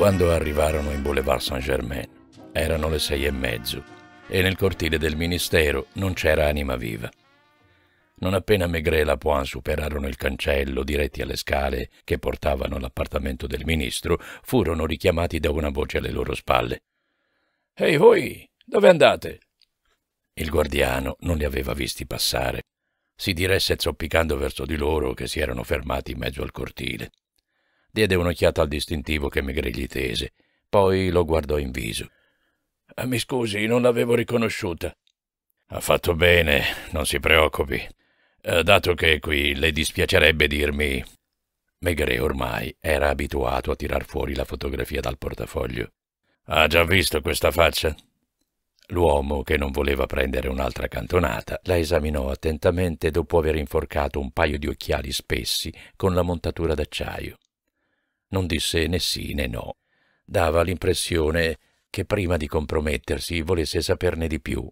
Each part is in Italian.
Quando arrivarono in Boulevard Saint-Germain erano le sei e mezzo e nel cortile del ministero non c'era anima viva. Non appena Maigret e Lapointe superarono il cancello diretti alle scale che portavano all'appartamento del ministro, furono richiamati da una voce alle loro spalle. Ehi voi, dove andate? Il guardiano non li aveva visti passare. Si diresse zoppicando verso di loro che si erano fermati in mezzo al cortile. Diede un'occhiata al distintivo che gli tese, poi lo guardò in viso. Ah, mi scusi, non l'avevo riconosciuta. Ha fatto bene, non si preoccupi. Eh, dato che qui le dispiacerebbe dirmi... Megre ormai era abituato a tirar fuori la fotografia dal portafoglio. Ha già visto questa faccia? L'uomo, che non voleva prendere un'altra cantonata, la esaminò attentamente dopo aver inforcato un paio di occhiali spessi con la montatura d'acciaio non disse né sì né no. Dava l'impressione che prima di compromettersi volesse saperne di più,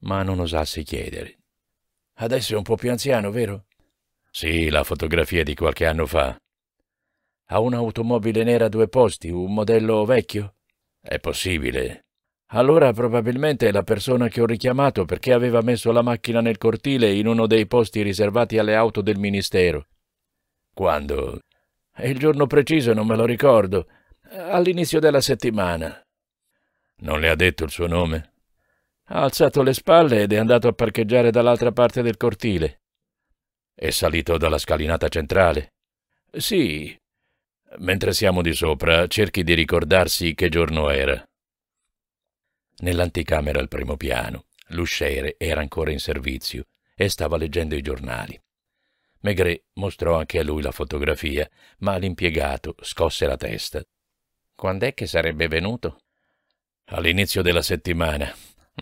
ma non osasse chiedere. Adesso è un po' più anziano, vero? Sì, la fotografia di qualche anno fa. Ha un'automobile nera a due posti, un modello vecchio? È possibile. Allora probabilmente è la persona che ho richiamato perché aveva messo la macchina nel cortile in uno dei posti riservati alle auto del Ministero. Quando? Il giorno preciso non me lo ricordo. All'inizio della settimana. Non le ha detto il suo nome? Ha alzato le spalle ed è andato a parcheggiare dall'altra parte del cortile. È salito dalla scalinata centrale? Sì. Mentre siamo di sopra, cerchi di ricordarsi che giorno era. Nell'anticamera al primo piano, l'usciere era ancora in servizio e stava leggendo i giornali. Maigret mostrò anche a lui la fotografia, ma l'impiegato scosse la testa. Quand'è che sarebbe venuto? All'inizio della settimana.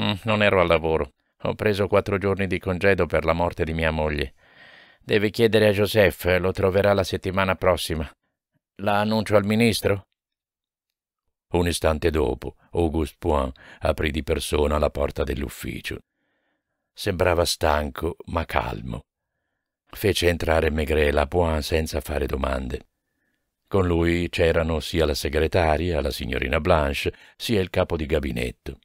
Mm, non ero al lavoro. Ho preso quattro giorni di congedo per la morte di mia moglie. Devi chiedere a Joseph, lo troverà la settimana prossima. La annuncio al ministro? Un istante dopo, Auguste Point aprì di persona la porta dell'ufficio. Sembrava stanco, ma calmo. Fece entrare Maigret la Lapointe senza fare domande. Con lui c'erano sia la segretaria, la signorina Blanche, sia il capo di gabinetto.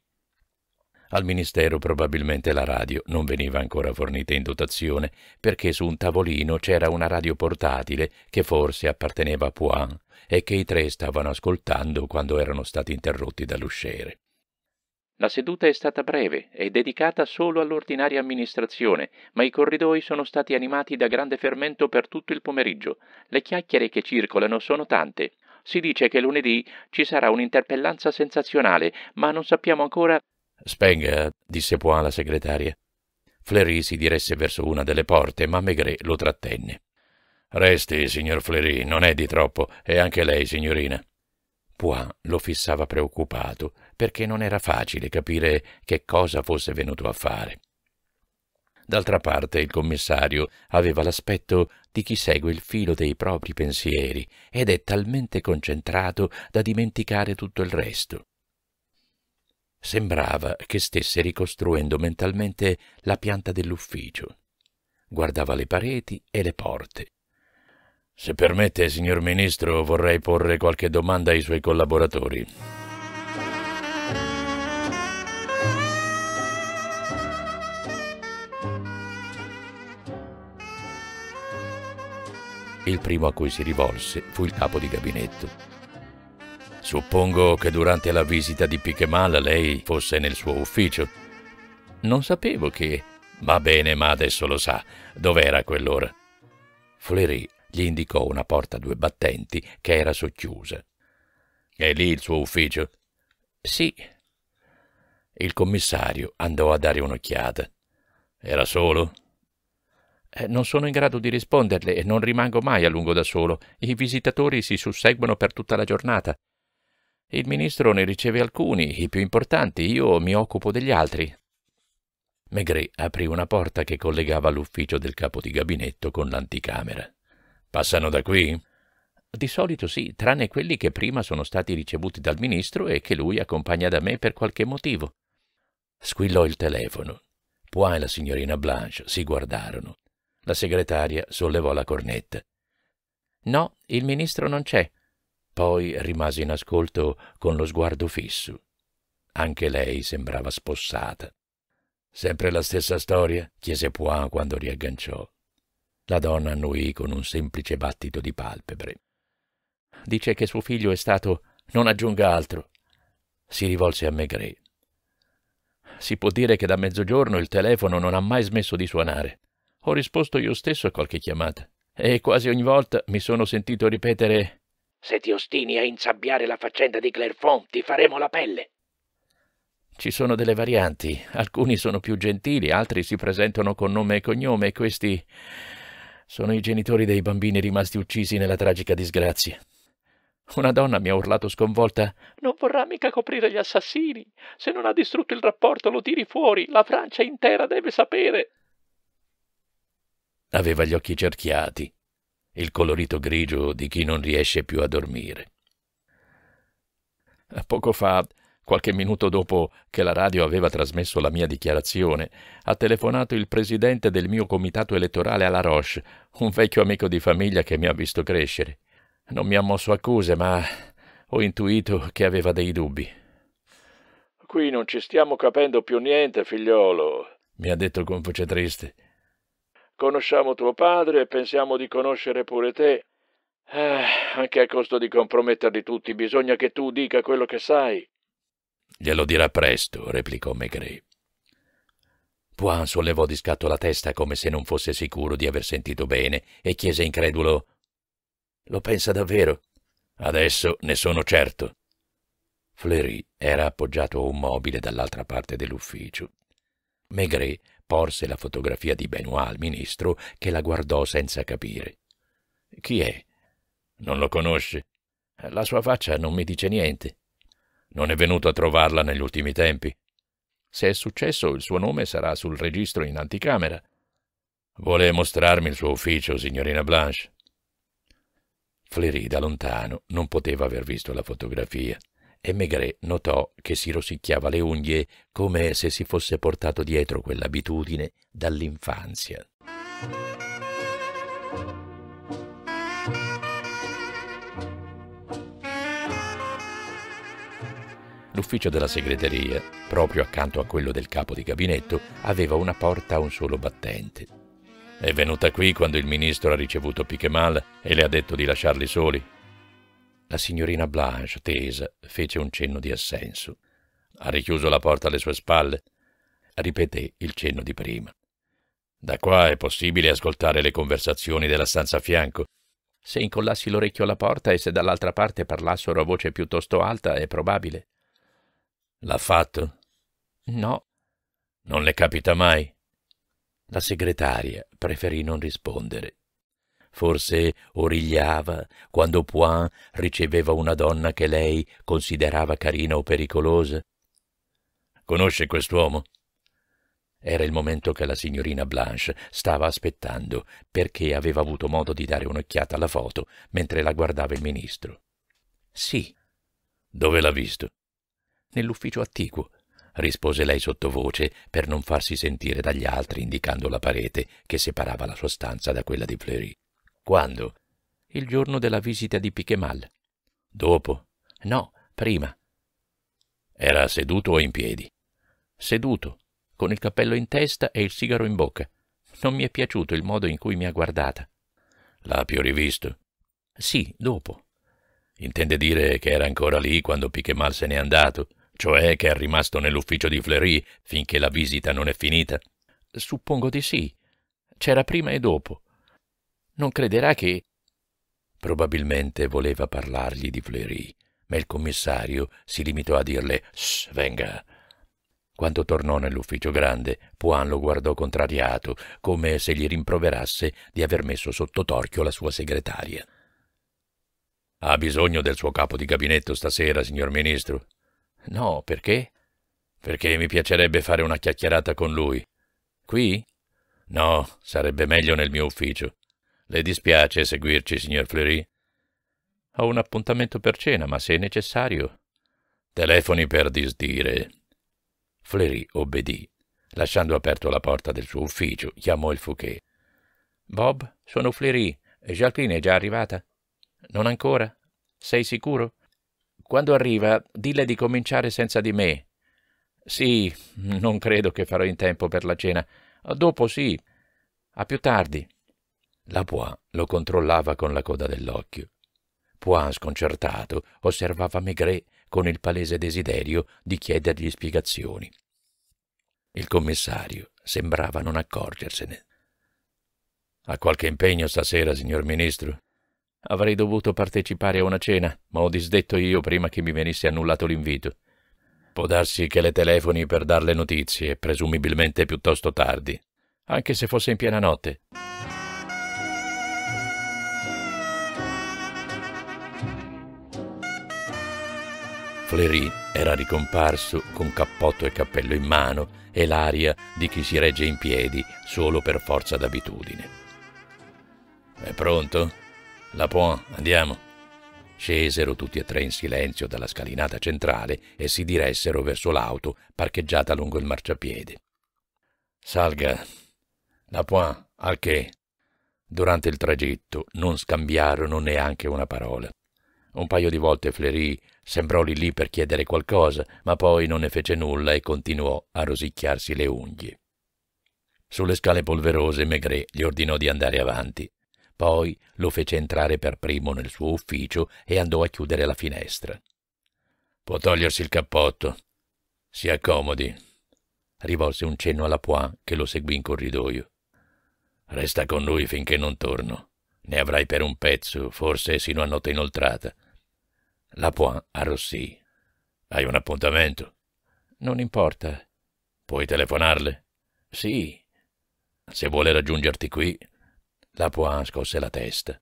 Al ministero probabilmente la radio non veniva ancora fornita in dotazione, perché su un tavolino c'era una radio portatile che forse apparteneva a Poin e che i tre stavano ascoltando quando erano stati interrotti dall'usciere. La seduta è stata breve e dedicata solo all'ordinaria amministrazione, ma i corridoi sono stati animati da grande fermento per tutto il pomeriggio. Le chiacchiere che circolano sono tante. Si dice che lunedì ci sarà un'interpellanza sensazionale, ma non sappiamo ancora. Spenga, disse Poin alla segretaria. Fleury si diresse verso una delle porte, ma Maigret lo trattenne. Resti, signor Fleury, non è di troppo, e anche lei, signorina. Poin lo fissava preoccupato perché non era facile capire che cosa fosse venuto a fare. D'altra parte il commissario aveva l'aspetto di chi segue il filo dei propri pensieri ed è talmente concentrato da dimenticare tutto il resto. Sembrava che stesse ricostruendo mentalmente la pianta dell'ufficio. Guardava le pareti e le porte. Se permette, signor Ministro, vorrei porre qualche domanda ai suoi collaboratori. il primo a cui si rivolse fu il capo di gabinetto. Suppongo che durante la visita di Pichemal lei fosse nel suo ufficio. Non sapevo che... Va bene, ma adesso lo sa. Dov'era quell'ora? Fleury gli indicò una porta a due battenti che era socchiusa. È lì il suo ufficio? Sì. Il commissario andò a dare un'occhiata. Era solo? Eh, non sono in grado di risponderle e non rimango mai a lungo da solo. I visitatori si susseguono per tutta la giornata. Il ministro ne riceve alcuni, i più importanti, io mi occupo degli altri. Maigret aprì una porta che collegava l'ufficio del capo di gabinetto con l'anticamera. Passano da qui? Di solito sì, tranne quelli che prima sono stati ricevuti dal ministro e che lui accompagna da me per qualche motivo. Squillò il telefono. Poi la signorina Blanche si guardarono. La segretaria sollevò la cornetta. No, il ministro non c'è. Poi rimase in ascolto con lo sguardo fisso. Anche lei sembrava spossata. Sempre la stessa storia? chiese Poin quando riagganciò. La donna annuì con un semplice battito di palpebre. Dice che suo figlio è stato. Non aggiunga altro. Si rivolse a Maigret. Si può dire che da mezzogiorno il telefono non ha mai smesso di suonare ho risposto io stesso a qualche chiamata e quasi ogni volta mi sono sentito ripetere Se ti ostini a insabbiare la faccenda di Clerfont, ti faremo la pelle. Ci sono delle varianti, alcuni sono più gentili, altri si presentano con nome e cognome e questi sono i genitori dei bambini rimasti uccisi nella tragica disgrazia. Una donna mi ha urlato sconvolta Non vorrà mica coprire gli assassini. Se non ha distrutto il rapporto lo tiri fuori. La Francia intera deve sapere. Aveva gli occhi cerchiati, il colorito grigio di chi non riesce più a dormire. Poco fa, qualche minuto dopo che la radio aveva trasmesso la mia dichiarazione, ha telefonato il presidente del mio comitato elettorale alla Roche, un vecchio amico di famiglia che mi ha visto crescere. Non mi ha mosso accuse, ma ho intuito che aveva dei dubbi. Qui non ci stiamo capendo più niente, figliolo, mi ha detto con voce triste. Conosciamo tuo padre e pensiamo di conoscere pure te. Eh, anche a costo di comprometterli tutti, bisogna che tu dica quello che sai. Glielo dirà presto, replicò Maigret. Poin sollevò di scatto la testa come se non fosse sicuro di aver sentito bene e chiese incredulo: Lo pensa davvero? Adesso ne sono certo. Fleury era appoggiato a un mobile dall'altra parte dell'ufficio. Maigret porse la fotografia di Benoit al ministro, che la guardò senza capire. Chi è? Non lo conosce? La sua faccia non mi dice niente. Non è venuto a trovarla negli ultimi tempi? Se è successo, il suo nome sarà sul registro in anticamera. Vuole mostrarmi il suo ufficio, signorina Blanche? Fleury, da lontano, non poteva aver visto la fotografia e Maigret notò che si rosicchiava le unghie come se si fosse portato dietro quell'abitudine dall'infanzia. L'ufficio della segreteria, proprio accanto a quello del capo di gabinetto, aveva una porta a un solo battente. È venuta qui quando il ministro ha ricevuto Piquemal e le ha detto di lasciarli soli, la signorina Blanche, tesa, fece un cenno di assenso. Ha richiuso la porta alle sue spalle. Ripeté il cenno di prima. Da qua è possibile ascoltare le conversazioni della stanza a fianco. Se incollassi l'orecchio alla porta e se dall'altra parte parlassero a voce piuttosto alta, è probabile. L'ha fatto? No. Non le capita mai? La segretaria preferì non rispondere. Forse origliava quando Poin riceveva una donna che lei considerava carina o pericolosa. Conosce quest'uomo? Era il momento che la signorina Blanche stava aspettando, perché aveva avuto modo di dare un'occhiata alla foto mentre la guardava il ministro. Sì. Dove l'ha visto? Nell'ufficio attiguo, rispose lei sottovoce per non farsi sentire dagli altri indicando la parete che separava la sua stanza da quella di Fleury. Quando? Il giorno della visita di Pichemal. Dopo? No, prima. Era seduto o in piedi? Seduto, con il cappello in testa e il sigaro in bocca. Non mi è piaciuto il modo in cui mi ha guardata. L'ha più rivisto? Sì, dopo. Intende dire che era ancora lì quando Pichemal se n'è andato, cioè che è rimasto nell'ufficio di Fleury finché la visita non è finita? Suppongo di sì. C'era prima e dopo non crederà che... Probabilmente voleva parlargli di Fleury, ma il commissario si limitò a dirle «Shh, venga». Quando tornò nell'ufficio grande, Puan lo guardò contrariato, come se gli rimproverasse di aver messo sotto torchio la sua segretaria. «Ha bisogno del suo capo di gabinetto stasera, signor Ministro?» «No, perché?» «Perché mi piacerebbe fare una chiacchierata con lui». «Qui?» «No, sarebbe meglio nel mio ufficio». Le dispiace seguirci, signor Fleury? Ho un appuntamento per cena, ma se è necessario. Telefoni per disdire. Fleury obbedì. Lasciando aperto la porta del suo ufficio, chiamò il Fouquet. Bob, sono Fleury. Jacqueline è già arrivata? Non ancora? Sei sicuro? Quando arriva, dille di cominciare senza di me. Sì, non credo che farò in tempo per la cena. Dopo sì. A più tardi. La Poix lo controllava con la coda dell'occhio. Poix, sconcertato, osservava Maigret con il palese desiderio di chiedergli spiegazioni. Il commissario sembrava non accorgersene. Ha qualche impegno stasera, signor ministro? Avrei dovuto partecipare a una cena, ma ho disdetto io prima che mi venisse annullato l'invito. Può darsi che le telefoni per darle notizie, presumibilmente piuttosto tardi, anche se fosse in piena notte. Fleury era ricomparso con cappotto e cappello in mano e l'aria di chi si regge in piedi solo per forza d'abitudine. È pronto? La Point, andiamo. Scesero tutti e tre in silenzio dalla scalinata centrale e si diressero verso l'auto parcheggiata lungo il marciapiede. Salga. La Point, al che? Durante il tragitto non scambiarono neanche una parola. Un paio di volte Fleury Sembrò lì lì per chiedere qualcosa, ma poi non ne fece nulla e continuò a rosicchiarsi le unghie. Sulle scale polverose Maigret gli ordinò di andare avanti. Poi lo fece entrare per primo nel suo ufficio e andò a chiudere la finestra. Può togliersi il cappotto. Si accomodi. Rivolse un cenno alla Poix che lo seguì in corridoio. Resta con lui finché non torno. Ne avrai per un pezzo, forse sino a notte inoltrata. La Poin arrossì. Hai un appuntamento? Non importa. Puoi telefonarle? Sì. Se vuole raggiungerti qui. La Poin scosse la testa.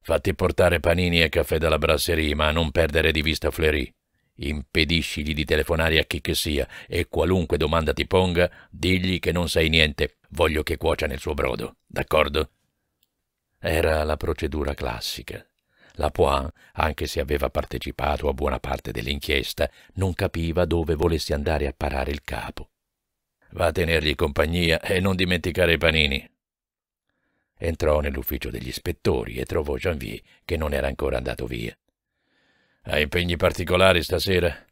Fatti portare panini e caffè dalla brasserie, ma non perdere di vista Fleury. Impediscigli di telefonare a chi che sia e qualunque domanda ti ponga, digli che non sai niente. Voglio che cuocia nel suo brodo, d'accordo? Era la procedura classica. Lapoin, anche se aveva partecipato a buona parte dell'inchiesta, non capiva dove volesse andare a parare il capo. Va a tenergli compagnia e non dimenticare i panini. Entrò nell'ufficio degli ispettori e trovò Janvier, che non era ancora andato via. Hai impegni particolari stasera?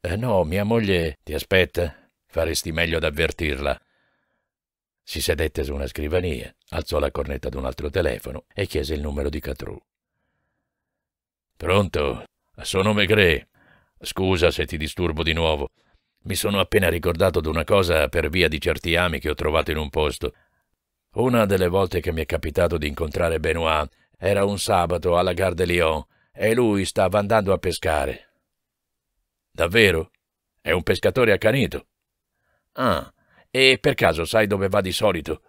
Eh, no, mia moglie ti aspetta. Faresti meglio ad avvertirla. Si sedette su una scrivania, alzò la cornetta d'un altro telefono e chiese il numero di Catrù. Pronto? Sono Megre. Scusa se ti disturbo di nuovo. Mi sono appena ricordato d'una cosa per via di certi ami che ho trovato in un posto. Una delle volte che mi è capitato di incontrare Benoit era un sabato alla Gare de Lyon e lui stava andando a pescare. Davvero? È un pescatore accanito. Ah, e per caso sai dove va di solito?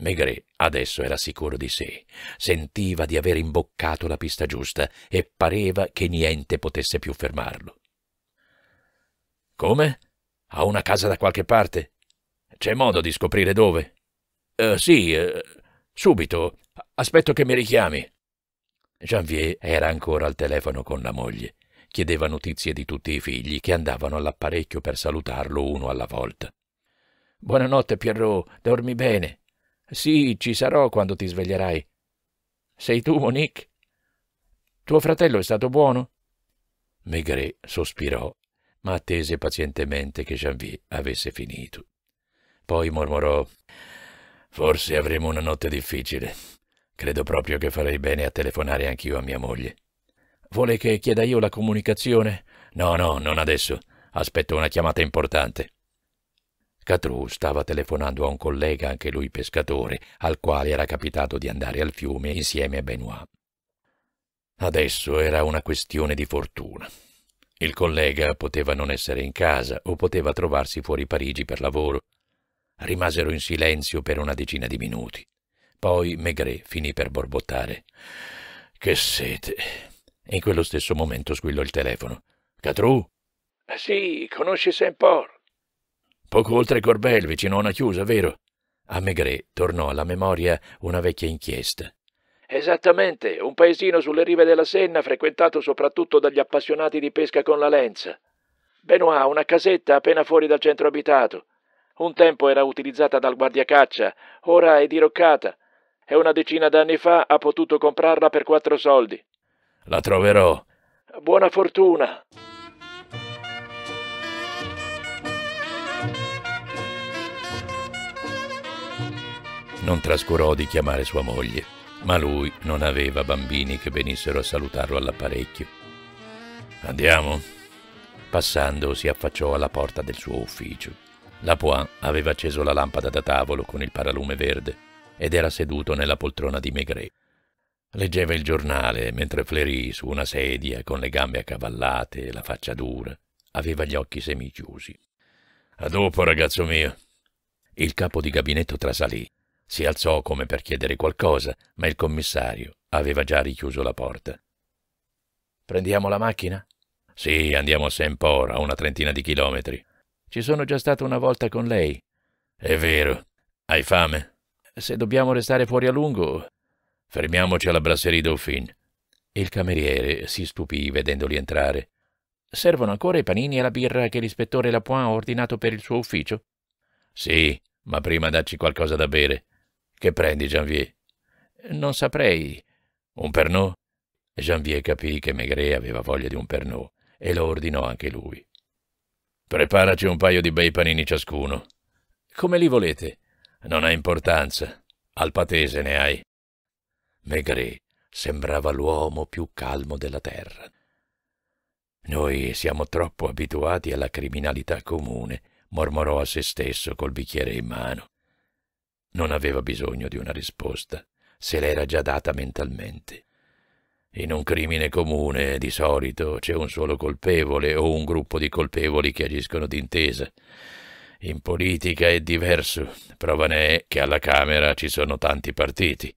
Maigret adesso era sicuro di sé, sentiva di aver imboccato la pista giusta e pareva che niente potesse più fermarlo. Come? Ha una casa da qualche parte? C'è modo di scoprire dove? Uh, sì, uh, subito. Aspetto che mi richiami. Janvier era ancora al telefono con la moglie. Chiedeva notizie di tutti i figli che andavano all'apparecchio per salutarlo uno alla volta. Buonanotte, Pierrot, dormi bene. Sì, ci sarò quando ti sveglierai. Sei tu, Monique? Tuo fratello è stato buono? Maigret sospirò, ma attese pazientemente che Janvier avesse finito. Poi mormorò Forse avremo una notte difficile. Credo proprio che farei bene a telefonare anch'io a mia moglie. Vuole che chieda io la comunicazione? No, no, non adesso. Aspetto una chiamata importante. Catrù stava telefonando a un collega, anche lui pescatore, al quale era capitato di andare al fiume insieme a Benoît. Adesso era una questione di fortuna. Il collega poteva non essere in casa o poteva trovarsi fuori Parigi per lavoro. Rimasero in silenzio per una decina di minuti. Poi Maigret finì per borbottare. Che sete. In quello stesso momento squillò il telefono. Catrù? Sì, conosci Saint-Paul? Poco oltre Corbel, vicino a una chiusa, vero? A Maigret tornò alla memoria una vecchia inchiesta. Esattamente, un paesino sulle rive della Senna frequentato soprattutto dagli appassionati di pesca con la lenza. Benoît, una casetta appena fuori dal centro abitato. Un tempo era utilizzata dal guardiacaccia, ora è diroccata e una decina d'anni fa ha potuto comprarla per quattro soldi. La troverò. Buona fortuna. non trascurò di chiamare sua moglie, ma lui non aveva bambini che venissero a salutarlo all'apparecchio. Andiamo? Passando si affacciò alla porta del suo ufficio. La Poin aveva acceso la lampada da tavolo con il paralume verde ed era seduto nella poltrona di Maigret. Leggeva il giornale mentre Fleury, su una sedia, con le gambe accavallate e la faccia dura, aveva gli occhi semichiusi. A dopo, ragazzo mio. Il capo di gabinetto trasalì si alzò come per chiedere qualcosa, ma il commissario aveva già richiuso la porta. Prendiamo la macchina? Sì, andiamo a Saint-Port, a una trentina di chilometri. Ci sono già stato una volta con lei. È vero. Hai fame? Se dobbiamo restare fuori a lungo... Fermiamoci alla Brasserie Dauphin. Il cameriere si stupì vedendoli entrare. Servono ancora i panini e la birra che l'ispettore Lapointe ha ordinato per il suo ufficio? Sì, ma prima dacci qualcosa da bere. Che prendi, Janvier? Non saprei. Un pernod? Janvier capì che Maigret aveva voglia di un pernod e lo ordinò anche lui. Preparaci un paio di bei panini ciascuno. Come li volete? Non ha importanza. Al patese ne hai. Maigret sembrava l'uomo più calmo della terra. Noi siamo troppo abituati alla criminalità comune, mormorò a se stesso col bicchiere in mano. Non aveva bisogno di una risposta, se l'era già data mentalmente. In un crimine comune, di solito, c'è un solo colpevole o un gruppo di colpevoli che agiscono d'intesa. In politica è diverso, prova ne è che alla Camera ci sono tanti partiti.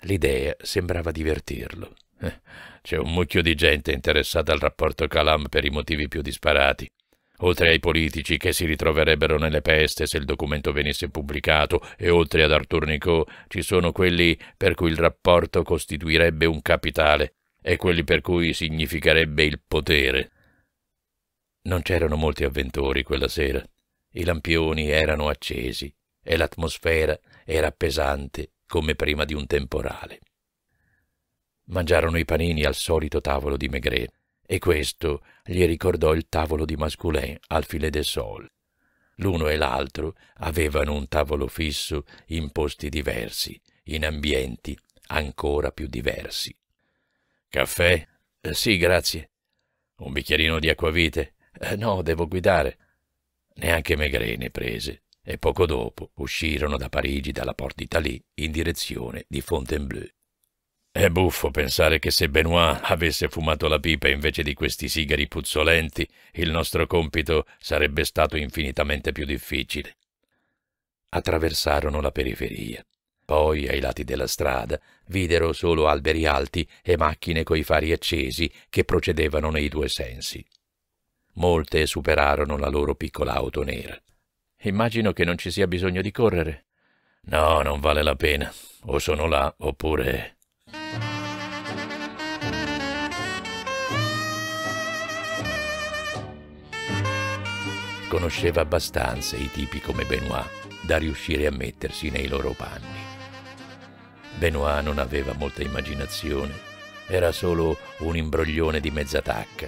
L'idea sembrava divertirlo. Eh, c'è un mucchio di gente interessata al rapporto Calam per i motivi più disparati oltre ai politici che si ritroverebbero nelle peste se il documento venisse pubblicato, e oltre ad Artur Nicot, ci sono quelli per cui il rapporto costituirebbe un capitale e quelli per cui significherebbe il potere. Non c'erano molti avventori quella sera. I lampioni erano accesi e l'atmosfera era pesante come prima di un temporale. Mangiarono i panini al solito tavolo di Maigret e questo gli ricordò il tavolo di Masculin al filet de sol. L'uno e l'altro avevano un tavolo fisso in posti diversi, in ambienti ancora più diversi. Caffè? Eh, sì, grazie. Un bicchierino di acquavite? Eh, no, devo guidare. Neanche Maigret prese e poco dopo uscirono da Parigi dalla porta d'Italie in direzione di Fontainebleau. È buffo pensare che se Benoit avesse fumato la pipa invece di questi sigari puzzolenti, il nostro compito sarebbe stato infinitamente più difficile. Attraversarono la periferia. Poi, ai lati della strada, videro solo alberi alti e macchine coi fari accesi che procedevano nei due sensi. Molte superarono la loro piccola auto nera. Immagino che non ci sia bisogno di correre. No, non vale la pena. O sono là, oppure... conosceva abbastanza i tipi come Benoit da riuscire a mettersi nei loro panni. Benoit non aveva molta immaginazione, era solo un imbroglione di mezza tacca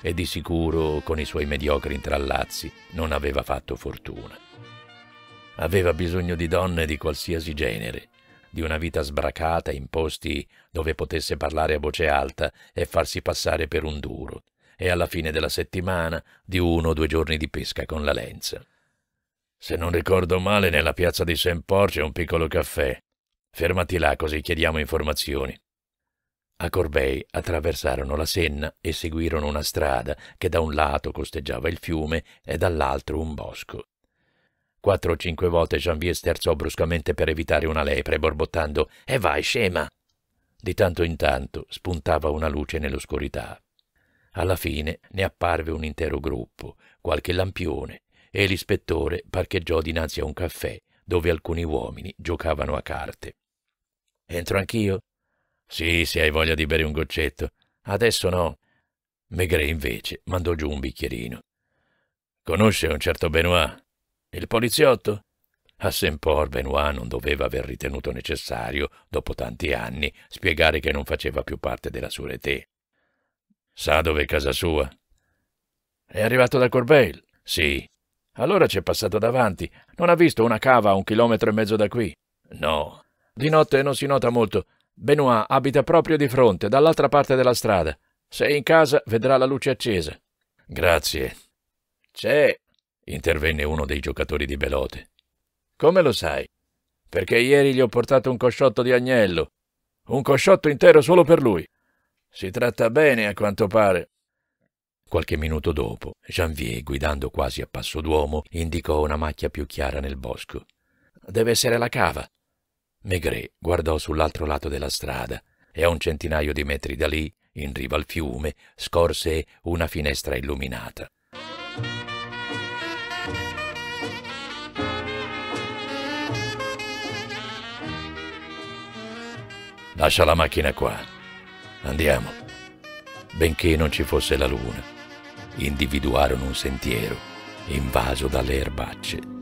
e di sicuro con i suoi mediocri intrallazzi non aveva fatto fortuna. Aveva bisogno di donne di qualsiasi genere, di una vita sbracata in posti dove potesse parlare a voce alta e farsi passare per un duro, e alla fine della settimana di uno o due giorni di pesca con la lenza. Se non ricordo male, nella piazza di Saint Port c'è un piccolo caffè. Fermati là così chiediamo informazioni. A Corbei attraversarono la Senna e seguirono una strada che da un lato costeggiava il fiume e dall'altro un bosco. Quattro o cinque volte Janvier sterzò bruscamente per evitare una lepre, borbottando E «Eh, vai, scema! Di tanto in tanto spuntava una luce nell'oscurità. Alla fine ne apparve un intero gruppo, qualche lampione, e l'ispettore parcheggiò dinanzi a un caffè dove alcuni uomini giocavano a carte. Entro anch'io? Sì, se hai voglia di bere un goccetto. Adesso no. Maigret invece mandò giù un bicchierino. Conosce un certo Benoit? Il poliziotto? A Saint-Paul Benoit non doveva aver ritenuto necessario, dopo tanti anni, spiegare che non faceva più parte della sua rete. Sa dove è casa sua? È arrivato da Corbeil? Sì. Allora ci è passato davanti. Non ha visto una cava a un chilometro e mezzo da qui? No. Di notte non si nota molto. Benoit abita proprio di fronte, dall'altra parte della strada. Se è in casa, vedrà la luce accesa. Grazie. C'è, intervenne uno dei giocatori di Belote. Come lo sai? Perché ieri gli ho portato un cosciotto di agnello. Un cosciotto intero solo per lui. Si tratta bene, a quanto pare. Qualche minuto dopo, Janvier, guidando quasi a passo d'uomo, indicò una macchia più chiara nel bosco. Deve essere la cava. Maigret guardò sull'altro lato della strada e a un centinaio di metri da lì, in riva al fiume, scorse una finestra illuminata. Lascia la macchina qua, Andiamo. Benché non ci fosse la luna, individuarono un sentiero invaso dalle erbacce